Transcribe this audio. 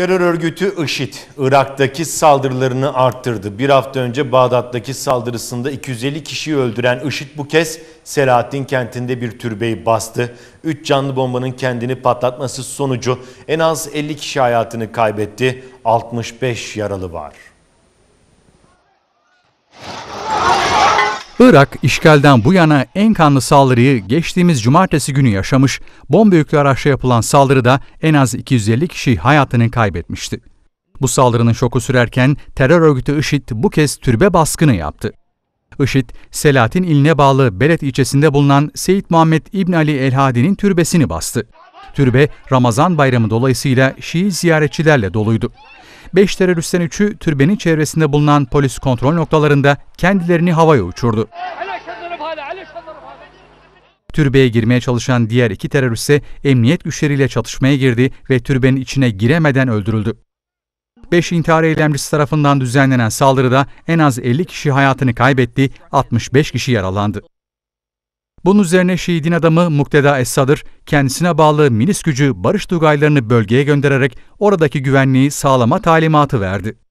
Terör örgütü IŞİD, Irak'taki saldırılarını arttırdı. Bir hafta önce Bağdat'taki saldırısında 250 kişiyi öldüren IŞİD bu kez Selahattin kentinde bir türbeyi bastı. 3 canlı bombanın kendini patlatması sonucu en az 50 kişi hayatını kaybetti, 65 yaralı var. Irak, işgalden bu yana en kanlı saldırıyı geçtiğimiz cumartesi günü yaşamış, bomba yüklü araçla yapılan saldırıda en az 250 kişi hayatını kaybetmişti. Bu saldırının şoku sürerken terör örgütü IŞİD bu kez türbe baskını yaptı. IŞİD, Selatin iline bağlı Belet ilçesinde bulunan Seyit Muhammed İbn Ali Elhadi'nin türbesini bastı. Türbe, Ramazan bayramı dolayısıyla Şii ziyaretçilerle doluydu. 5 teröristten 3'ü türbenin çevresinde bulunan polis kontrol noktalarında kendilerini havaya uçurdu. Türbeye girmeye çalışan diğer iki terörist ise emniyet güçleriyle çatışmaya girdi ve türbenin içine giremeden öldürüldü. 5 intihar eylemcisi tarafından düzenlenen saldırıda en az 50 kişi hayatını kaybetti, 65 kişi yaralandı. Bunun üzerine şehidin adamı Mukteda Esadır, kendisine bağlı milis gücü barış tugaylarını bölgeye göndererek oradaki güvenliği sağlama talimatı verdi.